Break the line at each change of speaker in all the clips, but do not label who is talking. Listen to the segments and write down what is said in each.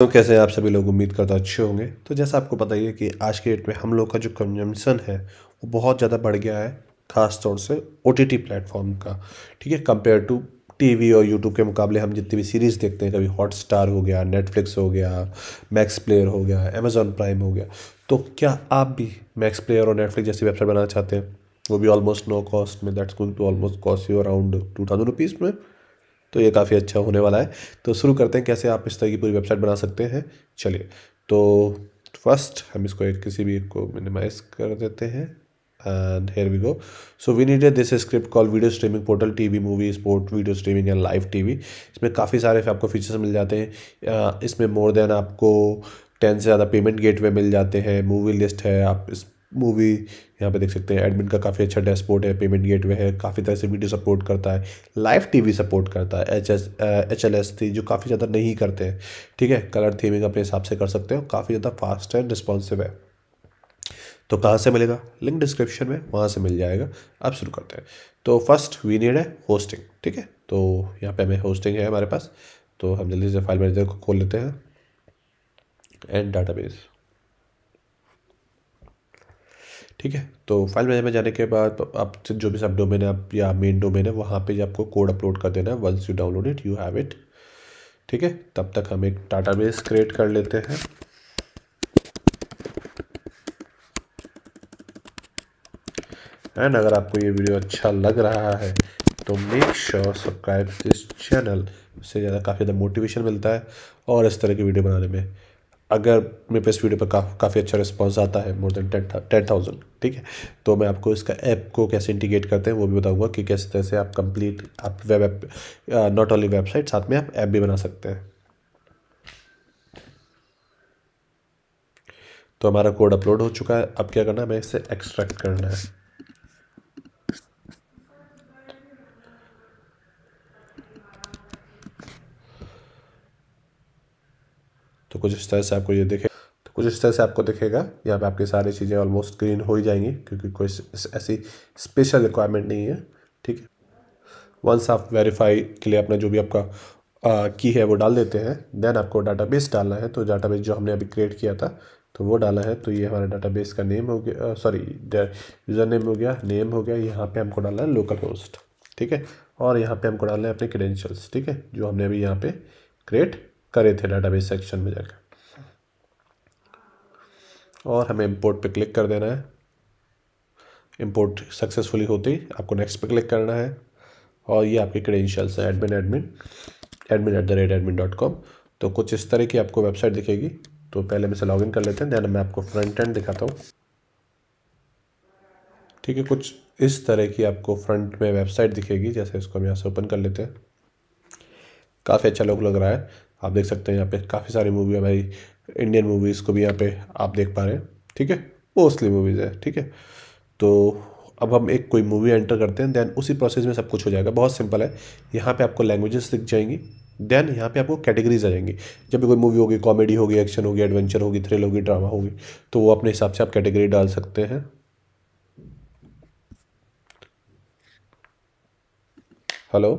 तो कैसे आप सभी लोग उम्मीद हैं अच्छे होंगे तो जैसा आपको पता ही है कि आज के डेट में हम लोग का जो कंजम्पशन है वो बहुत ज़्यादा बढ़ गया है खास तौर से ओ टी टी प्लेटफॉर्म का ठीक है कंपेयर टू टीवी और यूट्यूब के मुकाबले हम जितनी भी सीरीज़ देखते हैं कभी हॉट स्टार हो गया नेटफ्लिक्स हो गया मैक्स प्लेयर हो गया अमेजोन प्राइम हो गया तो क्या आप भी मैक्स प्लेयर और नेटफ्लिक्स जैसी वेबसाइट बनाना चाहते हैं वो भी ऑलमोस्ट नो कॉस्ट में that's going to almost cost you around two thousand rupees में तो ये काफ़ी अच्छा होने वाला है तो शुरू करते हैं कैसे आप इस तरह की पूरी वेबसाइट बना सकते हैं चलिए तो फर्स्ट हम इसको एक किसी भी को मिनिमाइज कर देते हैं we go so we so this script call video streaming portal TV movie sport video streaming and live TV इसमें काफ़ी सारे आपको फीचर्स मिल जाते हैं इसमें मोर देन आपको टेन से ज़्यादा पेमेंट गेटवे मिल जाते हैं मूवी लिस्ट है आप इस मूवी यहाँ पे देख सकते हैं एडमिन का काफ़ी अच्छा डैशबोर्ड है पेमेंट गेटवे है काफ़ी तरह से वीडियो सपोर्ट करता है लाइव टीवी सपोर्ट करता है H S H L S थी जो काफ़ी ज़्यादा नहीं करते हैं ठीक है कलर थीमिंग अपने हिसाब से कर सकते और काफ़ी ज़्यादा फास्ट एंड रिस्पॉन्सिव है तो कहाँ से मिलेगा लिंक डिस्क्रिप्शन में वहाँ से मिल जाएगा अब शुरू करते हैं तो फर्स्ट वी नीड है होस्टिंग ठीक है तो यहाँ पे हमें होस्टिंग है हमारे पास तो हम जल्दी से फाइल मैनेजर को खोल लेते हैं एंड डाटाबेस ठीक है तो फाइल मैनेजर में जाने के बाद आप जो भी सब डोमेन है आप या मेन डोमेन है वहाँ पे आपको कोड अपलोड कर देना है once you download it you have it ठीक है तब तक हम एक डाटा बेस क्रिएट कर लेते हैं एंड अगर आपको ये वीडियो अच्छा लग रहा है तो make sure subscribe this channel उससे ज़्यादा काफ़ी ज़्यादा मोटिवेशन मिलता है और इस तरह की वीडियो बनाने में अगर मेरे पे इस वीडियो पर का, काफ़ी अच्छा रिस्पांस आता है more than ten ten thousand ठीक है तो मैं आपको इसका ऐप को कैसे इंटीग्रेट करते हैं वो भी बताऊंगा कि कैसे तरह से आप कंप्लीट आप web app not only website साथ में आप ऐप भी बना सकते हैं तो हमारा कोड अपलोड हो चुका है अब क्या करना है हमें इसे एक्सट्रैक्ट करना है तो कुछ इस तरह से आपको ये देखे तो कुछ इस तरह से आपको दिखेगा यहाँ पे आपकी सारी चीज़ें ऑलमोस्ट ग्रीन हो ही जाएंगी क्योंकि कोई ऐसी स्पेशल रिक्वायरमेंट नहीं है ठीक है वंस आप वेरीफाई के लिए अपना जो भी आपका की है वो डाल देते हैं देन आपको डाटाबेस डालना है तो डाटाबेस जो हमने अभी क्रिएट किया था तो वो डाला है तो ये हमारा बेस का नेम हो गया सॉरी यूज़र नेम हो गया नेम हो गया यहाँ पे हमको डालना है लोकल होस्ट ठीक है और यहाँ पे हमको डालना है अपने क्रेडेंशियल्स ठीक है जो हमने अभी यहाँ पे क्रिएट करे थे डाटाबेस सेक्शन में जाकर और हमें इम्पोर्ट पे क्लिक कर देना है इम्पोर्ट सक्सेसफुली होती आपको नेक्स्ट पे क्लिक करना है और ये आपके क्रेडेंशियल्स है admin admin admin at the rate admin dot com तो कुछ इस तरह की आपको वेबसाइट दिखेगी तो पहले हम इसे इन कर लेते हैं देन मैं आपको फ्रंट एंड दिखाता हूँ ठीक है कुछ इस तरह की आपको फ्रंट में वेबसाइट दिखेगी जैसे इसको हम यहाँ से ओपन कर लेते हैं काफ़ी अच्छा लोग लग रहा है आप देख सकते हैं यहाँ पे काफ़ी सारी मूवी हमारी इंडियन मूवीज़ को भी यहाँ पे आप देख पा रहे हैं ठीक है मोस्टली मूवीज़ है ठीक है तो अब हम एक कोई मूवी एंटर करते हैं देन उसी प्रोसेस में सब कुछ हो जाएगा बहुत सिंपल है यहाँ पे आपको लैंग्वेजेस दिख जाएंगी देन यहाँ पे आपको कैटेगरीज आ जाएंगी जब भी कोई मूवी होगी कॉमेडी होगी एक्शन होगी एडवेंचर होगी थ्रिल होगी ड्रामा होगी तो वो अपने हिसाब से आप कैटेगरी डाल सकते हैं हेलो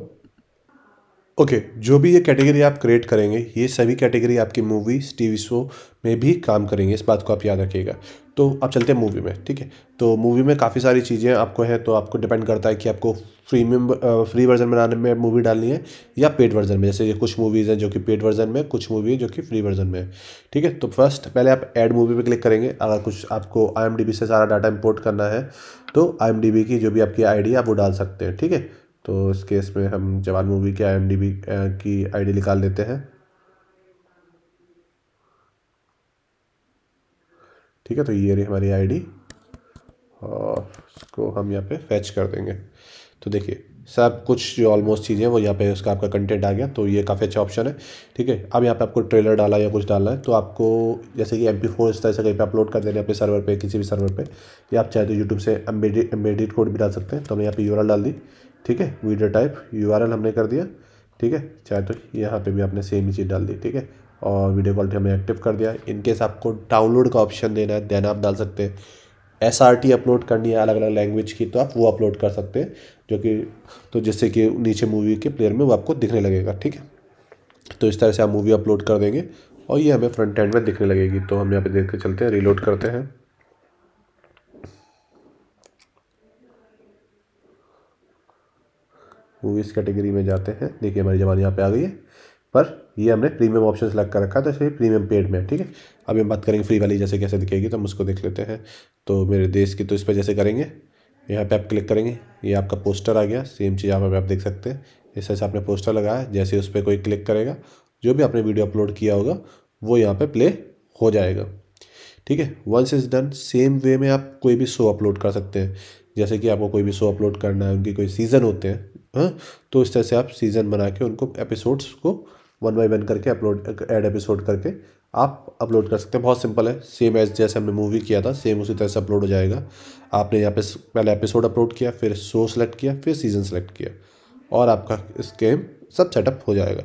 ओके okay, जो भी ये कैटेगरी आप क्रिएट करेंगे ये सभी कैटेगरी आपकी मूवीज़ टीवी शो में भी काम करेंगे इस बात को आप याद रखिएगा तो आप चलते हैं मूवी में ठीक है तो मूवी में काफ़ी सारी चीज़ें आपको हैं तो आपको डिपेंड करता है कि आपको फ्री में फ्री वर्जन बनाने में मूवी डालनी है या पेड वर्जन में जैसे ये कुछ मूवीज़ हैं जो कि पेड वर्जन में कुछ मूवी है जो कि फ्री वर्जन में है ठीक है तो फर्स्ट पहले आप एड मूवी पे क्लिक करेंगे अगर कुछ आपको आई से सारा डाटा इम्पोर्ट करना है तो आई की जो भी आपकी आई है आप वो डाल सकते हैं ठीक है तो इस केस में हम जवान मूवी के आई की आईडी निकाल लेते हैं ठीक है तो ये रही हमारी आईडी और इसको हम यहाँ पे फैच कर देंगे तो देखिए सब कुछ जो ऑलमोस्ट चीज़ें हैं वो यहाँ पे उसका आपका कंटेंट आ गया तो ये काफ़ी अच्छा ऑप्शन है ठीक है अब यहाँ पे आपको ट्रेलर डाला या कुछ डालना है तो आपको जैसे कि एम पी फोर इस तरह से कहीं पे अपलोड कर देना अपने सर्वर पे किसी भी सर्वर पे या आप चाहे तो यूट्यूब से एम्बेडेड एम्बेडेड कोड भी डाल सकते हैं तो हमने यहाँ पे यूरल डाल दी ठीक है वीडियो टाइप यू हमने कर दिया ठीक है चाहे तो यहाँ पे भी आपने सेम ही चीज़ डाल दी ठीक है और वीडियो क्वालिटी हमने एक्टिव कर दिया इनकेस आपको डाउनलोड का ऑप्शन देना है देन आप डाल सकते हैं एस आर टी अपलोड करनी है अलग अलग लैंग्वेज की तो आप वो अपलोड कर सकते हैं जो कि तो जिससे कि नीचे मूवी के प्लेयर में वो आपको दिखने लगेगा ठीक है तो इस तरह से आप मूवी अपलोड कर देंगे और ये हमें फ्रंट एंड में दिखने लगेगी तो हम यहाँ पे देख के चलते हैं रीलोड करते हैं मूवीज़ कैटेगरी में जाते हैं देखिए हमारी जवान यहाँ पे आ गई है पर ये हमने प्रीमियम ऑप्शन सेलेक्ट कर रखा था इसलिए प्रीमियम पेड में ठीक है अब हम बात करेंगे फ्री वाली जैसे कैसे दिखेगी तो हम उसको देख लेते हैं तो मेरे देश की तो इस पर जैसे करेंगे यहाँ पे आप क्लिक करेंगे ये आपका पोस्टर आ गया सेम चीज़ यहाँ पर आप देख सकते हैं इस तरह से आपने पोस्टर लगाया जैसे उस पर कोई क्लिक करेगा जो भी आपने वीडियो अपलोड किया होगा वो यहाँ पर प्ले हो जाएगा ठीक है once is done same way में आप कोई भी शो अपलोड कर सकते हैं जैसे कि आपको कोई भी शो अपलोड करना है उनके कोई सीज़न होते हैं हाँ तो इस तरह से आप सीज़न बना के उनको एपिसोड्स को वन बाई वन करके अपलोड एड एपिसोड करके आप अपलोड कर सकते हैं बहुत सिंपल है सेम एज जैसे हमने मूवी किया था सेम उसी तरह से अपलोड हो जाएगा आपने यहाँ पे पहले एपिसोड अपलोड किया फिर शो सेलेक्ट किया फिर सीज़न सेलेक्ट किया और आपका इस गेम सब सेटअप हो जाएगा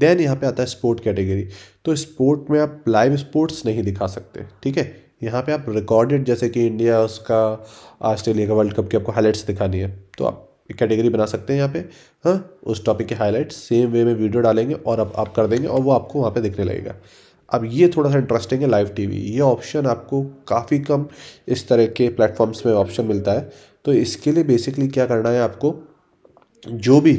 देन यहाँ पे आता है स्पोर्ट कैटेगरी तो स्पोर्ट में आप लाइव स्पोर्ट्स नहीं दिखा सकते ठीक है यहाँ पे आप रिकॉर्डेड जैसे कि इंडिया उसका ऑस्ट्रेलिया का वर्ल्ड कप की आपको हाईलाइट्स दिखानी है तो आप एक कैटेगरी बना सकते हैं यहाँ पे हाँ उस टॉपिक के हाईलाइट सेम वे में वीडियो डालेंगे और अब आप कर देंगे और वो आपको वहाँ पे दिखने लगेगा अब ये थोड़ा सा इंटरेस्टिंग है लाइव टीवी ये ऑप्शन आपको काफ़ी कम इस तरह के प्लेटफॉर्म्स में ऑप्शन मिलता है तो इसके लिए बेसिकली क्या करना है आपको जो भी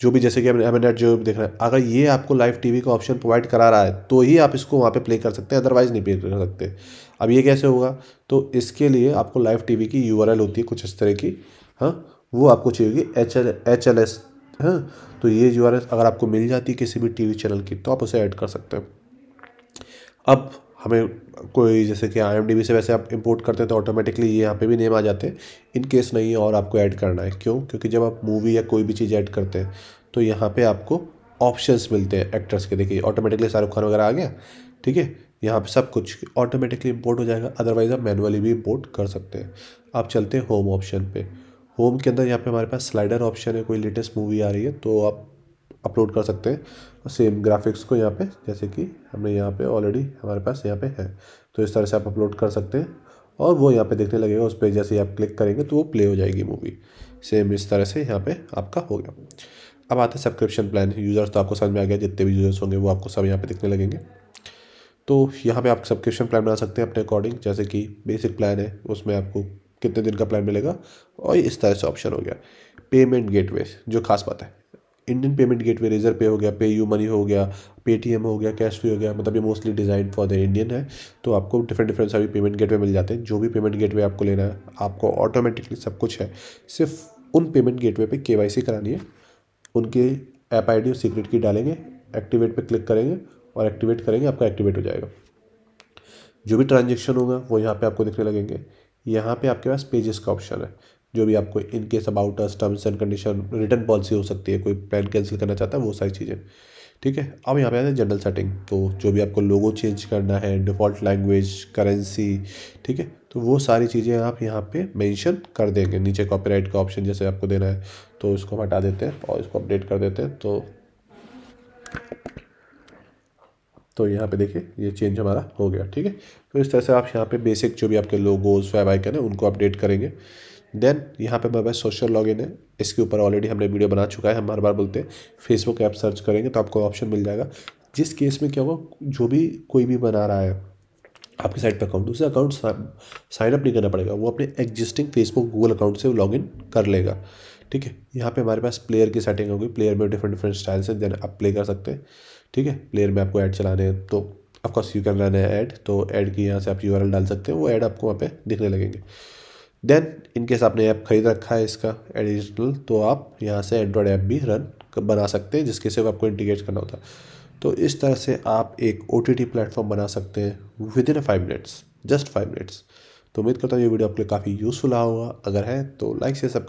जो भी जैसे कि हमने एमनेट जो भी देख रहे हैं अगर ये आपको लाइव टीवी का ऑप्शन प्रोवाइड करा रहा है तो ही आप इसको वहाँ पे प्ले कर सकते हैं अदरवाइज़ नहीं प्ले कर सकते अब ये कैसे होगा तो इसके लिए आपको लाइव टीवी की यू होती है कुछ इस तरह की हाँ वो आपको चाहिए होगी एच एल एच है एस हाँ तो ये यू आर एस अगर आपको मिल जाती है किसी भी टीवी चैनल की तो आप उसे ऐड कर सकते हैं अब हमें कोई जैसे कि आई से वैसे आप इम्पोर्ट करते हैं तो ऑटोमेटिकली ये यहाँ पे भी नेम आ जाते हैं इनकेस केस नहीं है और आपको ऐड करना है क्यों क्योंकि जब आप मूवी या कोई भी चीज़ ऐड करते हैं तो यहाँ पर आपको ऑप्शंस मिलते हैं एक्टर्स के देखिए ऑटोमेटिकली शाहरुख खान वगैरह आ गया ठीक है यहाँ पे सब कुछ ऑटोमेटिकली इम्पोर्ट हो जाएगा अदरवाइज़ आप मैनुअली भी इम्पोर्ट कर सकते हैं आप चलते हैं होम ऑप्शन पर होम के अंदर यहाँ पे हमारे पास स्लाइडर ऑप्शन है कोई लेटेस्ट मूवी आ रही है तो आप अपलोड कर सकते हैं सेम ग्राफिक्स को यहाँ पे जैसे कि हमने यहाँ पे ऑलरेडी हमारे पास यहाँ पे है तो इस तरह से आप अपलोड कर सकते हैं और वो यहाँ पे देखने लगेगा उस पर जैसे आप क्लिक करेंगे तो वो प्ले हो जाएगी मूवी सेम इस तरह से यहाँ पे आपका हो गया अब आते हैं सब्सक्रिप्शन प्लान यूज़र्स तो आपको समझ में आ गया जितने भी यूज़र्स होंगे वो आपको सब यहाँ पे दिखने लगेंगे तो यहाँ पे आप सब्सक्रिप्शन प्लान बना सकते हैं अपने अकॉर्डिंग जैसे कि बेसिक प्लान है उसमें आपको कितने दिन का प्लान मिलेगा और इस तरह से ऑप्शन हो गया पेमेंट गेटवे जो खास बात है इंडियन पेमेंट गेटवे रेजर पे हो गया पे यू मनी हो गया पेटीएम हो गया कैश फ्री हो गया मतलब ये mostly design for the Indian है तो आपको डिफरेंट डिफरेंट सभी पेमेंट गेटवे मिल जाते हैं जो भी पेमेंट गेटवे आपको लेना है आपको ऑटोमेटिकली सब कुछ है सिर्फ उन पेमेंट गेटवे पे सी करानी है उनके ऐप आई डी और सीक्रेट की डालेंगे एक्टिवेट पर क्लिक करेंगे और एक्टिवेट करेंगे आपका एक्टिवेट हो जाएगा जो भी ट्रांजेक्शन होगा वो यहाँ पर आपको दिखने लगेंगे यहाँ पे आपके पास पेजेस का ऑप्शन है जो भी आपको in case about us terms and condition return policy हो सकती है कोई प्लान कैंसिल करना चाहता है वो सारी चीज़ें ठीक है अब यहाँ पे आते हैं जनरल सेटिंग तो जो भी आपको लोगो चेंज करना है डिफ़ॉल्ट लैंग्वेज करेंसी ठीक है तो वो सारी चीज़ें आप यहाँ पे मेंशन कर देंगे नीचे कॉपीराइट का ऑप्शन जैसे आपको देना है तो इसको हम हटा देते हैं और इसको अपडेट कर देते हैं तो तो यहाँ पे देखिए ये चेंज हमारा हो गया ठीक है तो इस तरह से आप यहाँ पे बेसिक जो भी आपके लोगोज वेब आइकन है उनको अपडेट करेंगे देन यहाँ पे मेरे पास सोशल लॉगिन है इसके ऊपर ऑलरेडी हमने वीडियो बना चुका है हम हर बार बोलते हैं फेसबुक ऐप सर्च करेंगे तो आपको ऑप्शन मिल जाएगा जिस केस में क्या होगा जो भी कोई भी बना रहा है आपके साइट पर अकाउंट उसे अकाउंट साइन अप नहीं करना पड़ेगा वो अपने एग्जिस्टिंग फेसबुक गूगल अकाउंट से इन कर लेगा ठीक है यहाँ पे हमारे पास प्लेयर की सेटिंग होगी प्लेयर में डिफरेंट डिफरेंट स्टाइल्स हैं जैन आप प्ले कर सकते हैं ठीक है प्लेयर में आपको ऐड चलाने हैं तो ऑफकोर्स यू कैन रन है ऐड तो ऐड की यहाँ से आप यू डाल सकते हैं वो ऐड आपको वहाँ पे दिखने लगेंगे देन इनकेस आपने ऐप खरीद रखा है इसका एडिशनल तो आप यहाँ से एंड्रॉयड ऐप भी रन बना सकते हैं जिसके से आपको इंटीग्रेट करना होता है तो इस तरह से आप एक ओ टी प्लेटफॉर्म बना सकते हैं within five minutes just five minutes तो उम्मीद करता हूँ ये वीडियो आपके लिए काफ़ी यूज़फुल होगा अगर है तो लाइक से सब्सक्राइब